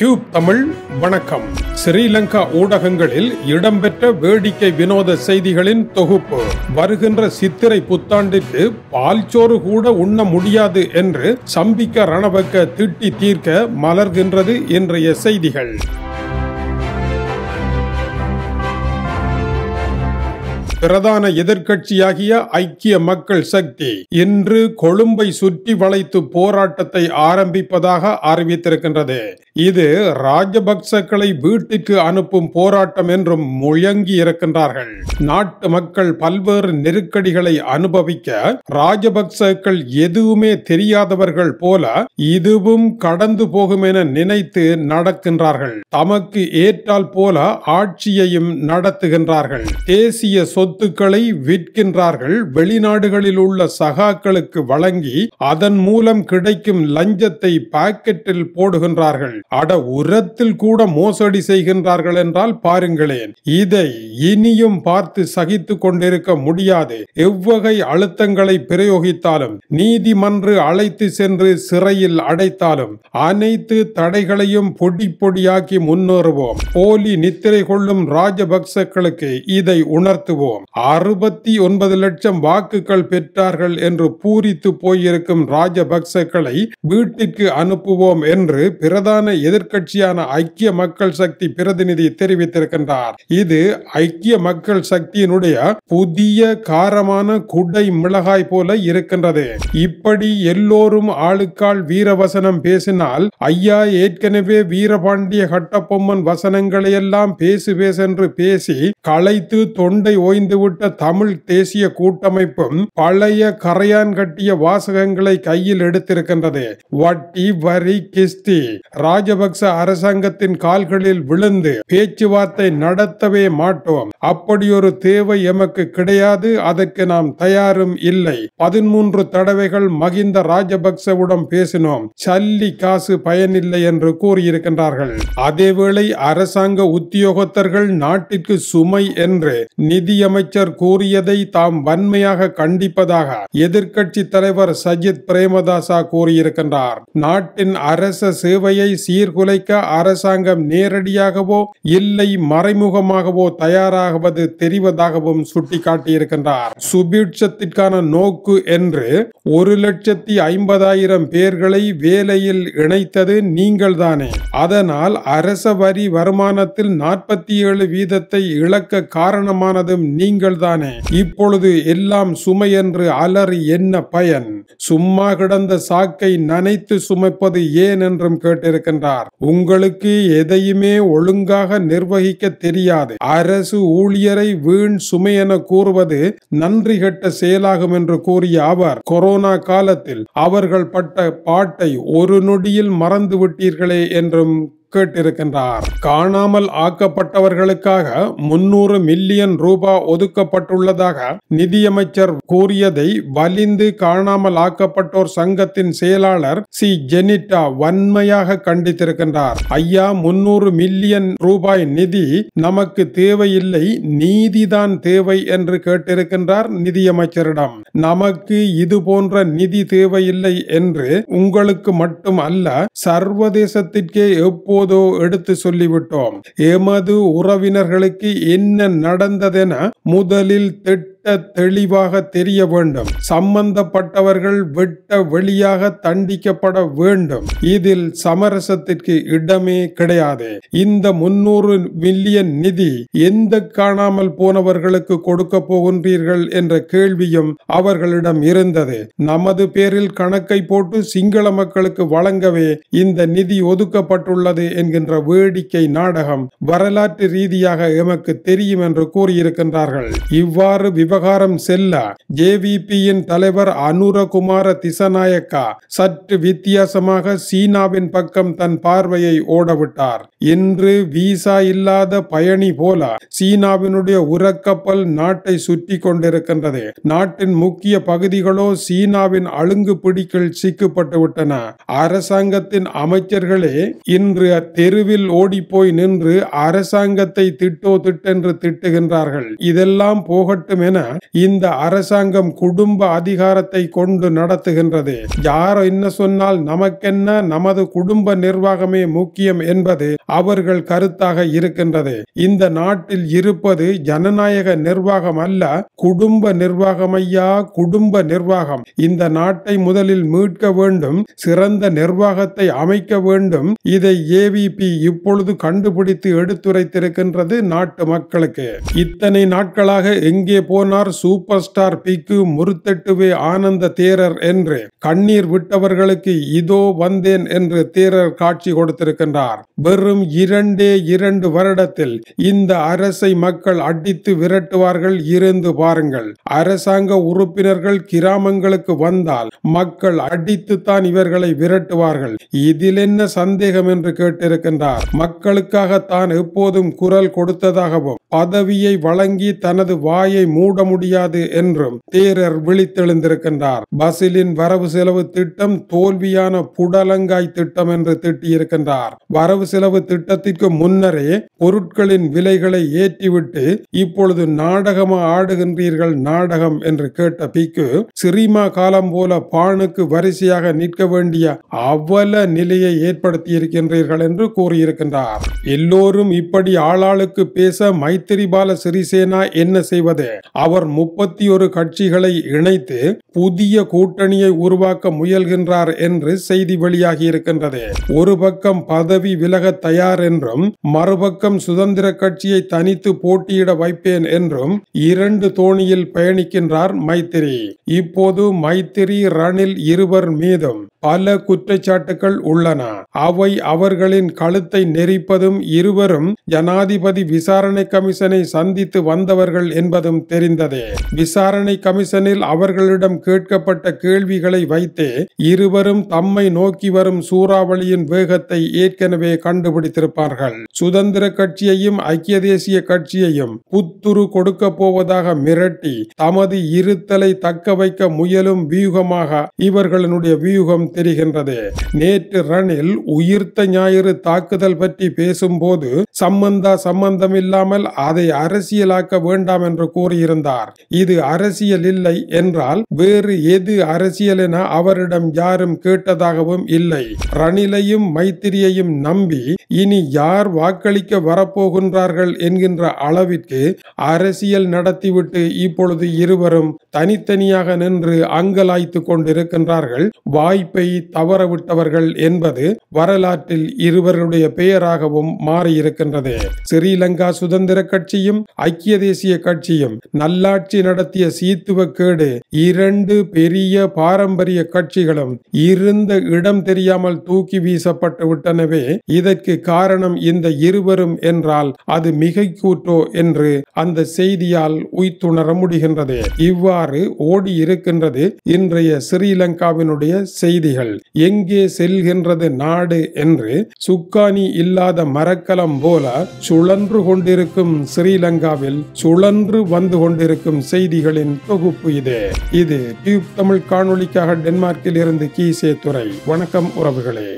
tube Tamil வணக்கம் ஸ்ரீலங்கா ஊடகங்களில் இடம்பெற்ற வேடிக்கை வினோத செய்திகளின் தொகுப்பு வருகின்ற சித்திரை புத்தாண்டிற்கு பால்ச்சோறு கூட உண்ண முடியாது என்று சம்பிக்க ரணவக்க திட்டி தீர்க்க மலர்கின்றது இன்றைய செய்திகள் பிரதான எதிர்கட்சியாகிய ஐக்கிய மக்கள் சக்தி இன்று கொழும்பை சுற்றி வளைத்து போராட்டத்தை ஆரம்பிப்பதாக அறிவித்திருக்கின்றது இது ராஜபக்சக்களை வீட்டிற்கு அனுப்பும் போராட்டம் என்றும் முழங்கி இருக்கின்றார்கள் நாட்டு மக்கள் பல்வேறு நெருக்கடிகளை அனுபவிக்க ராஜபக்சக்கள் எதுவுமே தெரியாதவர்கள் போல இதுவும் கடந்து போகும் என நினைத்து நடக்கின்றார்கள் தமக்கு ஏற்றால் போல ஆட்சியையும் நடத்துகின்றார்கள் தேசிய சொத்து சொத்துக்களை விற்கின்றார்கள் வெளிநாடுகளில் உள்ள சகாக்களுக்கு வழங்கி அதன் மூலம் கிடைக்கும் லஞ்சத்தை பாக்கெட்டில் போடுகின்றார்கள் அட உரத்தில் கூட மோசடி செய்கின்றார்கள் என்றால் பாருங்களேன் இதை இனியும் பார்த்து சகித்து கொண்டிருக்க முடியாது எவ்வகை அழுத்தங்களை பிரயோகித்தாலும் நீதிமன்று அழைத்து சென்று சிறையில் அடைத்தாலும் அனைத்து தடைகளையும் பொடி பொடியாக்கி முன்னேறுவோம் போலி நித்திரை கொள்ளும் ராஜபக்சக்களுக்கு இதை உணர்த்துவோம் அறுபத்தி ஒன்பது லட்சம் வாக்குகள் பெற்றார்கள் என்று பூரித்து போயிருக்கும் ராஜபக்சக்களை வீட்டிற்கு அனுப்புவோம் என்று பிரதான எதிர்க்கட்சியான ஐக்கிய மக்கள் சக்தி பிரதிநிதி தெரிவித்திருக்கின்றார் இது ஐக்கிய மக்கள் சக்தியினுடைய புதிய காரமான குடை மிளகாய் போல இருக்கின்றது இப்படி எல்லோரும் ஆளுக்கால் வீரவசனம் பேசினால் ஐயா ஏற்கனவே வீரபாண்டிய கட்டபொம்மன் வசனங்களை எல்லாம் பேசு பேசென்று பேசி களைத்து தொண்டை ஓய்ந்து பிரிந்துவிட்ட தமிழ் தேசிய கூட்டமைப்பும் பழைய கரையான் கட்டிய வாசகங்களை கையில் எடுத்திருக்கின்றது வட்டி வரி கிஸ்தி ராஜபக்ச அரசாங்கத்தின் கால்களில் விழுந்து பேச்சுவார்த்தை நடத்தவே மாட்டோம் அப்படி ஒரு தேவை எமக்கு கிடையாது அதற்கு நாம் தயாரும் இல்லை பதிமூன்று தடவைகள் மகிந்த ராஜபக்சவுடன் பேசினோம் சல்லி காசு பயனில்லை என்று கூறியிருக்கின்றார்கள் அதேவேளை அரசாங்க உத்தியோகத்தர்கள் நாட்டிற்கு சுமை என்று நிதியமை அமைச்சர் கூறியதை தாம் வன்மையாக கண்டிப்பதாக எதிர்க்கட்சி தலைவர் சஜித் பிரேமதாசா கூறியிருக்கின்றார் நாட்டின் அரச சேவையை சீர்குலைக்க அரசாங்கம் நேரடியாகவோ இல்லை மறைமுகமாகவோ தயாராகுவது தெரிவதாகவும் சுட்டிக்காட்டியிருக்கின்றார் சுபீட்சத்திற்கான நோக்கு என்று ஒரு லட்சத்தி ஐம்பதாயிரம் பேர்களை வேலையில் இணைத்தது நீங்கள்தானே அதனால் அரச வரி வருமானத்தில் நாற்பத்தி ஏழு வீதத்தை இழக்க காரணமானதும் நீ தானே இப்பொழுது எல்லாம் சுமை என்று அலறி என்ன பயன் சும்மா கிடந்த சாக்கை நனைத்து சுமைப்பது ஏன் என்றும் கேட்டிருக்கின்றார் உங்களுக்கு எதையுமே ஒழுங்காக நிர்வகிக்க தெரியாது அரசு ஊழியரை வீண் சுமை என கூறுவது நன்றி கெட்ட செயலாகும் என்று கூறிய அவர் கொரோனா காலத்தில் அவர்கள் பட்ட பாட்டை ஒரு நொடியில் மறந்து விட்டீர்களே என்றும் கேட்டிருக்கின்றார் காணாமல் ஆக்கப்பட்டவர்களுக்காக முன்னூறு மில்லியன் ரூபா ஒதுக்கப்பட்டுள்ளதாக நிதியமைச்சர் கூறியதை வலிந்து காணாமல் ஆக்கப்பட்டோர் சங்கத்தின் செயலாளர் சி ஜெனிட்டா வன்மையாக கண்டித்திருக்கின்றார் ஐயா முன்னூறு மில்லியன் ரூபாய் நிதி நமக்கு தேவையில்லை நீதிதான் தேவை என்று கேட்டிருக்கின்றார் நிதியமைச்சரிடம் நமக்கு இது போன்ற நிதி தேவையில்லை என்று உங்களுக்கு மட்டும் அல்ல சர்வதேசத்திற்கே எப்போது எப்போதோ எடுத்து சொல்லிவிட்டோம் எமது உறவினர்களுக்கு என்ன நடந்ததென முதலில் தெட்டு தெளிவாக தெரிய வேண்டும் சம்பந்தப்பட்டவர்கள் வெட்ட வெளியாக தண்டிக்கப்பட வேண்டும் இதில் சமரசத்திற்கு இடமே கிடையாது இந்த முன்னூறு மில்லியன் நிதி எந்த காணாமல் போனவர்களுக்கு கொடுக்க போகின்றீர்கள் என்ற கேள்வியும் அவர்களிடம் இருந்தது நமது பேரில் கணக்கை போட்டு சிங்கள மக்களுக்கு வழங்கவே இந்த நிதி ஒதுக்கப்பட்டுள்ளது என்கின்ற வேடிக்கை நாடகம் வரலாற்று ரீதியாக எமக்கு தெரியும் என்று கூறியிருக்கின்றார்கள் இவ்வாறு விவ விவகாரம் செல்ல ஜேவிபியின் தலைவர் அனுரகுமார திசநாயக்கா சற்று வித்தியாசமாக சீனாவின் பக்கம் தன் பார்வையை ஓடவிட்டார் இன்று விசா இல்லாத பயணி போல சீனாவினுடைய உரக்கப்பல் நாட்டை சுற்றி கொண்டிருக்கின்றது நாட்டின் முக்கிய பகுதிகளோ சீனாவின் அழுங்கு பிடிக்கல் சிக்கப்பட்டு விட்டன அரசாங்கத்தின் அமைச்சர்களே இன்று தெருவில் ஓடிப்போய் நின்று அரசாங்கத்தை திட்டோ திட்டென்று திட்டுகின்றார்கள் இதெல்லாம் போகட்டும் என இந்த அரசாங்கம் குடும்ப அதிகாரத்தை கொண்டு நடத்துகின்றது யாரோ என்ன சொன்னால் நமக்கென்ன நமது குடும்ப நிர்வாகமே முக்கியம் என்பது அவர்கள் கருத்தாக இருக்கின்றது இந்த நாட்டில் இருப்பது ஜனநாயக நிர்வாகம் அல்ல குடும்ப நிர்வாகம் ஐயா குடும்ப நிர்வாகம் இந்த நாட்டை முதலில் மீட்க வேண்டும் சிறந்த நிர்வாகத்தை அமைக்க வேண்டும் இதை ஏவிபி இப்பொழுது கண்டுபிடித்து எடுத்துரைத்திருக்கின்றது நாட்டு மக்களுக்கு இத்தனை நாட்களாக எங்கே போன இயக்குனர் சூப்பர் ஸ்டார் பிக்கு முறுத்தட்டுவே ஆனந்த தேரர் என்று கண்ணீர் விட்டவர்களுக்கு இதோ வந்தேன் என்று தேரர் காட்சி கொடுத்திருக்கின்றார் வெறும் இரண்டே இரண்டு வருடத்தில் இந்த அரசை மக்கள் அடித்து விரட்டுவார்கள் இருந்து பாருங்கள் அரசாங்க உறுப்பினர்கள் கிராமங்களுக்கு வந்தால் மக்கள் அடித்துத்தான் இவர்களை விரட்டுவார்கள் இதில் என்ன சந்தேகம் என்று கேட்டிருக்கின்றார் மக்களுக்காக தான் எப்போதும் குரல் கொடுத்ததாகவும் பதவியை வழங்கி தனது வாயை மூடு கூட முடியாது என்றும் தேரர் விழித்தெழுந்திருக்கின்றார் பசிலின் வரவு செலவு திட்டம் தோல்வியான புடலங்காய் திட்டம் என்று திட்டியிருக்கின்றார் வரவு செலவு திட்டத்திற்கு முன்னரே பொருட்களின் விலைகளை ஏற்றிவிட்டு இப்பொழுது நாடகமா ஆடுகின்றீர்கள் நாடகம் என்று கேட்ட பிக்கு சிறிமா காலம் போல பானுக்கு வரிசையாக நிற்க வேண்டிய அவ்வள நிலையை ஏற்படுத்தி இருக்கின்றீர்கள் என்று கூறியிருக்கின்றார் எல்லோரும் இப்படி ஆளாளுக்கு பேச மைத்திரிபால சிறிசேனா என்ன செய்வது அவர் முப்பத்தி ஒரு கட்சிகளை இணைத்து புதிய கூட்டணியை உருவாக்க முயல்கின்றார் என்று செய்தி வெளியாகி இருக்கின்றது ஒரு பக்கம் பதவி விலக தயார் என்றும் மறுபக்கம் சுதந்திர கட்சியை தனித்து போட்டியிட வைப்பேன் என்றும் இரண்டு தோணியில் பயணிக்கின்றார் மைத்திரி இப்போது மைத்திரி ரணில் இருவர் மீதும் பல குற்றச்சாட்டுகள் உள்ளன அவை அவர்களின் கழுத்தை நெறிப்பதும் இருவரும் ஜனாதிபதி விசாரணை கமிஷனை சந்தித்து வந்தவர்கள் என்பதும் தெரிந்தது முடிந்தது விசாரணை கமிஷனில் அவர்களிடம் கேட்கப்பட்ட கேள்விகளை வைத்து இருவரும் தம்மை நோக்கி வரும் சூறாவளியின் வேகத்தை ஏற்கனவே கண்டுபிடித்திருப்பார்கள் சுதந்திர கட்சியையும் ஐக்கிய தேசிய கட்சியையும் புத்துரு கொடுக்க போவதாக மிரட்டி தமது இருத்தலை தக்க வைக்க முயலும் வியூகமாக இவர்களுடைய வியூகம் தெரிகின்றது நேற்று ரணில் உயிர்த்த ஞாயிறு தாக்குதல் பற்றி பேசும்போது சம்பந்தா சம்பந்தம் இல்லாமல் அதை அரசியலாக்க வேண்டாம் என்று கூறியிருந்தார் உணர்ந்தார் இது அரசியல் இல்லை என்றால் வேறு எது அரசியல் என அவரிடம் யாரும் கேட்டதாகவும் இல்லை ரணிலையும் மைத்திரியையும் நம்பி இனி யார் வாக்களிக்க வரப்போகின்றார்கள் என்கின்ற அளவிற்கு அரசியல் நடத்திவிட்டு இப்பொழுது இருவரும் தனித்தனியாக நின்று அங்கலாய்த்து கொண்டிருக்கின்றார்கள் வாய்ப்பை தவறவிட்டவர்கள் என்பது வரலாற்றில் இருவருடைய பெயராகவும் மாறியிருக்கின்றது ஸ்ரீலங்கா சுதந்திர கட்சியும் ஐக்கிய தேசிய கட்சியும் நல்லாட்சி நடத்திய சீத்துவ கேடு இரண்டு பெரிய பாரம்பரிய கட்சிகளும் இருந்த இடம் தெரியாமல் தூக்கி வீசப்பட்டு விட்டனவே இதற்கு காரணம் இந்த இருவரும் என்றால் அது கூட்டோ என்று அந்த செய்தியால் உய்த்துணர முடிகின்றது இவ்வாறு ஓடி இருக்கின்றது இன்றைய ஸ்ரீலங்காவினுடைய செய்திகள் எங்கே செல்கின்றது நாடு என்று சுக்கானி இல்லாத மரக்கலம் போல சுழன்று கொண்டிருக்கும் ஸ்ரீலங்காவில் சுழன்று வந்து கொண்டிருக்கும் செய்திகளின் தொகுப்பு இது இது டியூப் தமிழ் காணொலிக்காக டென்மார்க்கில் இருந்து கீசே துறை வணக்கம் உறவுகளே